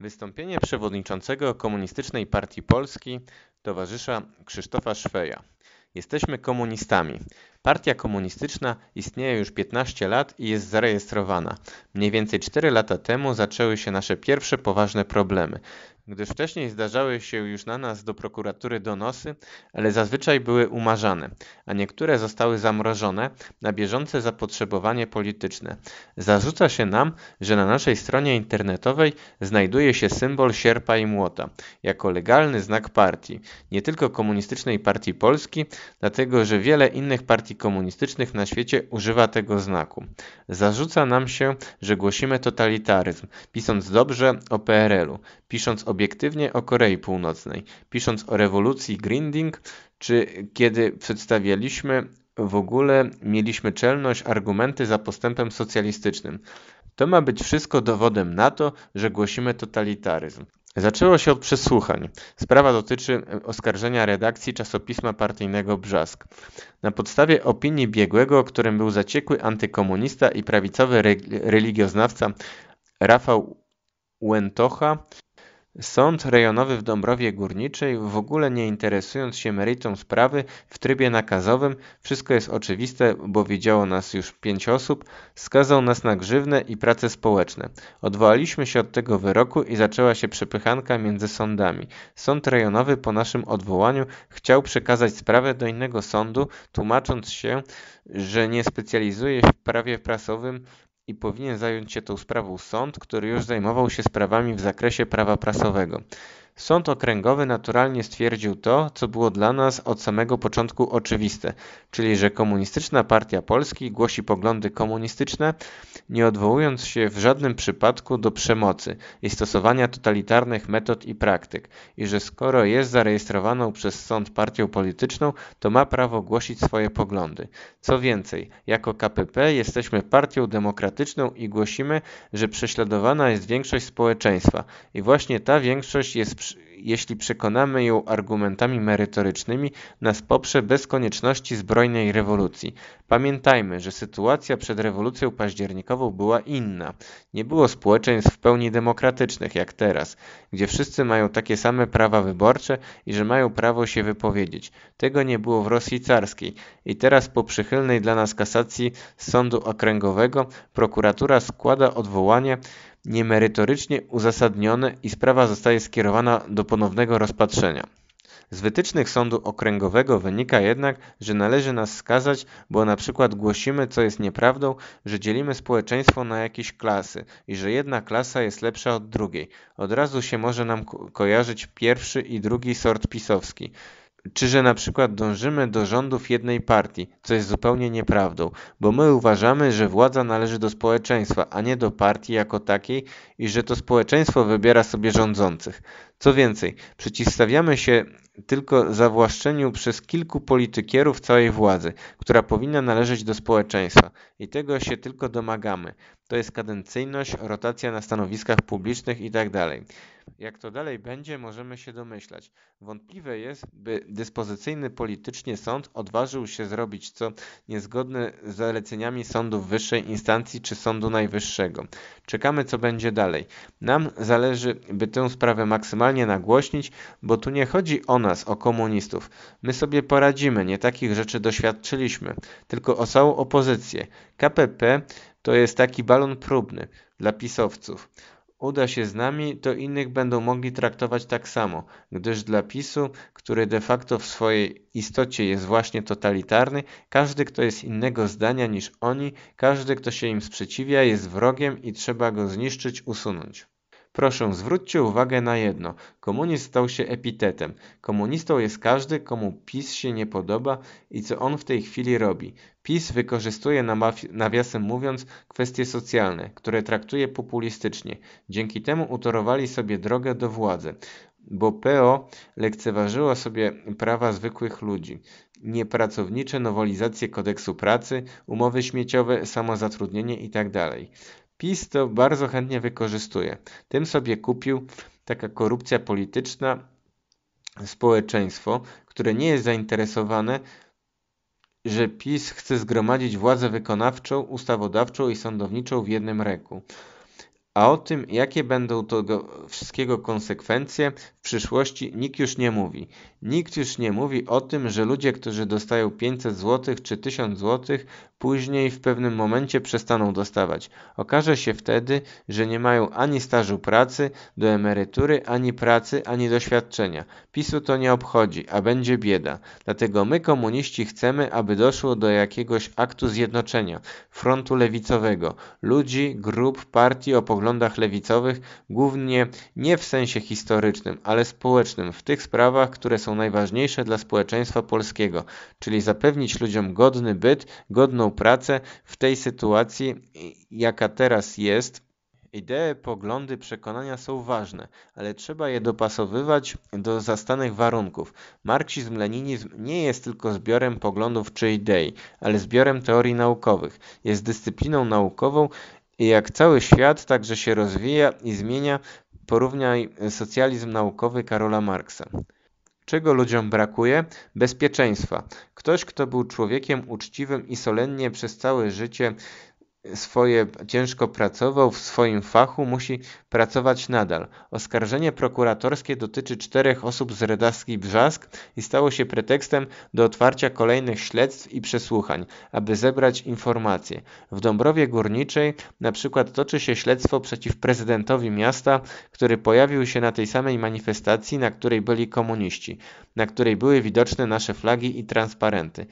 Wystąpienie przewodniczącego Komunistycznej Partii Polski towarzysza Krzysztofa Szweja. Jesteśmy komunistami. Partia komunistyczna istnieje już 15 lat i jest zarejestrowana. Mniej więcej 4 lata temu zaczęły się nasze pierwsze poważne problemy gdyż wcześniej zdarzały się już na nas do prokuratury donosy, ale zazwyczaj były umarzane, a niektóre zostały zamrożone na bieżące zapotrzebowanie polityczne. Zarzuca się nam, że na naszej stronie internetowej znajduje się symbol sierpa i młota jako legalny znak partii, nie tylko komunistycznej partii Polski, dlatego że wiele innych partii komunistycznych na świecie używa tego znaku. Zarzuca nam się, że głosimy totalitaryzm, pisząc dobrze o PRL-u, pisząc o obiektywnie o Korei Północnej, pisząc o rewolucji Grinding, czy kiedy przedstawialiśmy w ogóle mieliśmy czelność argumenty za postępem socjalistycznym. To ma być wszystko dowodem na to, że głosimy totalitaryzm. Zaczęło się od przesłuchań. Sprawa dotyczy oskarżenia redakcji czasopisma partyjnego Brzask. Na podstawie opinii biegłego, którym był zaciekły antykomunista i prawicowy religioznawca Rafał Łętocha, Sąd rejonowy w Dąbrowie Górniczej, w ogóle nie interesując się meritum sprawy w trybie nakazowym, wszystko jest oczywiste, bo widziało nas już pięć osób, skazał nas na grzywnę i prace społeczne. Odwołaliśmy się od tego wyroku i zaczęła się przepychanka między sądami. Sąd rejonowy po naszym odwołaniu chciał przekazać sprawę do innego sądu, tłumacząc się, że nie specjalizuje się w prawie prasowym i powinien zająć się tą sprawą sąd, który już zajmował się sprawami w zakresie prawa prasowego Sąd okręgowy naturalnie stwierdził to, co było dla nas od samego początku oczywiste, czyli że Komunistyczna Partia Polski głosi poglądy komunistyczne, nie odwołując się w żadnym przypadku do przemocy i stosowania totalitarnych metod i praktyk, i że skoro jest zarejestrowaną przez sąd partią polityczną, to ma prawo głosić swoje poglądy. Co więcej, jako KPP jesteśmy partią demokratyczną i głosimy, że prześladowana jest większość społeczeństwa i właśnie ta większość jest jeśli przekonamy ją argumentami merytorycznymi, nas poprze bez konieczności zbrojnej rewolucji. Pamiętajmy, że sytuacja przed rewolucją październikową była inna. Nie było społeczeństw w pełni demokratycznych jak teraz, gdzie wszyscy mają takie same prawa wyborcze i że mają prawo się wypowiedzieć. Tego nie było w Rosji carskiej i teraz po przychylnej dla nas kasacji z Sądu Okręgowego prokuratura składa odwołanie niemerytorycznie uzasadnione i sprawa zostaje skierowana do ponownego rozpatrzenia. Z wytycznych sądu okręgowego wynika jednak, że należy nas skazać, bo na przykład głosimy, co jest nieprawdą, że dzielimy społeczeństwo na jakieś klasy i że jedna klasa jest lepsza od drugiej. Od razu się może nam kojarzyć pierwszy i drugi sort pisowski czy że na przykład dążymy do rządów jednej partii, co jest zupełnie nieprawdą, bo my uważamy, że władza należy do społeczeństwa, a nie do partii jako takiej i że to społeczeństwo wybiera sobie rządzących. Co więcej, przeciwstawiamy się tylko zawłaszczeniu przez kilku politykierów całej władzy, która powinna należeć do społeczeństwa. I tego się tylko domagamy. To jest kadencyjność, rotacja na stanowiskach publicznych itd. Tak Jak to dalej będzie, możemy się domyślać. Wątpliwe jest, by dyspozycyjny politycznie sąd odważył się zrobić co niezgodne z zaleceniami sądów wyższej instancji czy Sądu Najwyższego. Czekamy, co będzie dalej. Nam zależy, by tę sprawę maksymalnie ewentualnie nagłośnić, bo tu nie chodzi o nas, o komunistów. My sobie poradzimy, nie takich rzeczy doświadczyliśmy, tylko o całą opozycję. KPP to jest taki balon próbny dla pisowców uda się z nami, to innych będą mogli traktować tak samo, gdyż dla PiSu, który de facto w swojej istocie jest właśnie totalitarny, każdy, kto jest innego zdania niż oni, każdy, kto się im sprzeciwia, jest wrogiem i trzeba go zniszczyć, usunąć. Proszę, zwróćcie uwagę na jedno. Komunizm stał się epitetem. Komunistą jest każdy, komu PiS się nie podoba i co on w tej chwili robi. PiS wykorzystuje nawiasem mówiąc kwestie socjalne, które traktuje populistycznie. Dzięki temu utorowali sobie drogę do władzy bo PO lekceważyło sobie prawa zwykłych ludzi. Niepracownicze nowelizacje kodeksu pracy, umowy śmieciowe, samozatrudnienie itd. Tak PiS to bardzo chętnie wykorzystuje. Tym sobie kupił taka korupcja polityczna społeczeństwo, które nie jest zainteresowane, że PiS chce zgromadzić władzę wykonawczą, ustawodawczą i sądowniczą w jednym ręku a o tym, jakie będą tego wszystkiego konsekwencje w przyszłości, nikt już nie mówi. Nikt już nie mówi o tym, że ludzie, którzy dostają 500 zł czy 1000 zł, później w pewnym momencie przestaną dostawać. Okaże się wtedy, że nie mają ani stażu pracy do emerytury, ani pracy, ani doświadczenia. PiSu to nie obchodzi, a będzie bieda. Dlatego my, komuniści, chcemy, aby doszło do jakiegoś aktu zjednoczenia, frontu lewicowego, ludzi, grup, partii o poglądach poglądach lewicowych, głównie nie w sensie historycznym, ale społecznym, w tych sprawach, które są najważniejsze dla społeczeństwa polskiego, czyli zapewnić ludziom godny byt, godną pracę w tej sytuacji, jaka teraz jest, Idee, poglądy, przekonania są ważne, ale trzeba je dopasowywać do zastanych warunków. Marksizm-leninizm nie jest tylko zbiorem poglądów czy idei, ale zbiorem teorii naukowych. Jest dyscypliną naukową i jak cały świat także się rozwija i zmienia, porównaj socjalizm naukowy Karola Marksa. Czego ludziom brakuje? Bezpieczeństwa. Ktoś, kto był człowiekiem uczciwym i solennie przez całe życie swoje ciężko pracował w swoim fachu, musi pracować nadal. Oskarżenie prokuratorskie dotyczy czterech osób z redakcji Brzask i stało się pretekstem do otwarcia kolejnych śledztw i przesłuchań, aby zebrać informacje. W Dąbrowie Górniczej na przykład toczy się śledztwo przeciw prezydentowi miasta, który pojawił się na tej samej manifestacji, na której byli komuniści, na której były widoczne nasze flagi i transparenty.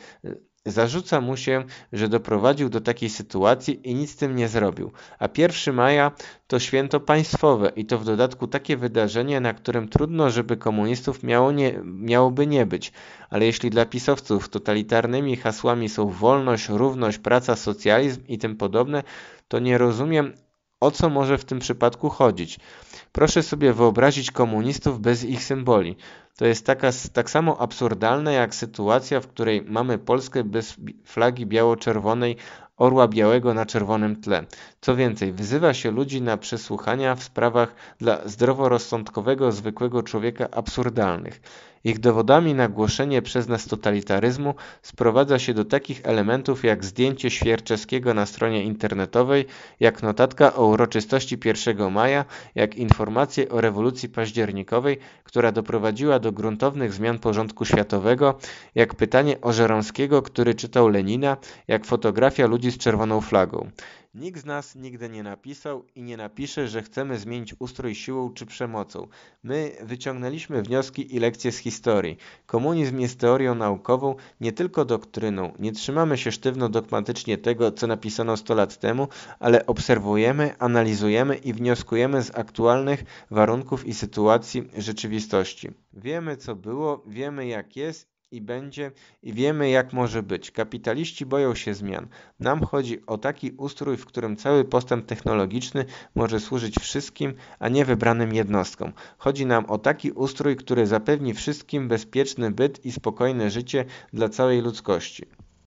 Zarzuca mu się, że doprowadził do takiej sytuacji i nic z tym nie zrobił. A 1 maja to święto państwowe i to w dodatku takie wydarzenie, na którym trudno, żeby komunistów miało nie, miałoby nie być. Ale jeśli dla pisowców totalitarnymi hasłami są wolność, równość, praca, socjalizm i tym podobne, to nie rozumiem, o co może w tym przypadku chodzić. Proszę sobie wyobrazić komunistów bez ich symboli. To jest taka, tak samo absurdalna jak sytuacja, w której mamy Polskę bez flagi biało-czerwonej orła białego na czerwonym tle. Co więcej, wyzywa się ludzi na przesłuchania w sprawach dla zdroworozsądkowego, zwykłego człowieka absurdalnych. Ich dowodami na głoszenie przez nas totalitaryzmu sprowadza się do takich elementów jak zdjęcie Świerczewskiego na stronie internetowej, jak notatka o uroczystości 1 maja, jak informacje o rewolucji październikowej, która doprowadziła do gruntownych zmian porządku światowego, jak pytanie o Żeromskiego, który czytał Lenina, jak fotografia ludzi z czerwoną flagą. Nikt z nas nigdy nie napisał i nie napisze, że chcemy zmienić ustrój siłą czy przemocą. My wyciągnęliśmy wnioski i lekcje z historii. Komunizm jest teorią naukową, nie tylko doktryną. Nie trzymamy się sztywno dogmatycznie tego, co napisano 100 lat temu, ale obserwujemy, analizujemy i wnioskujemy z aktualnych warunków i sytuacji rzeczywistości. Wiemy, co było, wiemy, jak jest i będzie, i wiemy, jak może być. Kapitaliści boją się zmian. Nam chodzi o taki ustrój, w którym cały postęp technologiczny może służyć wszystkim, a nie wybranym jednostkom. Chodzi nam o taki ustrój, który zapewni wszystkim bezpieczny byt i spokojne życie dla całej ludzkości.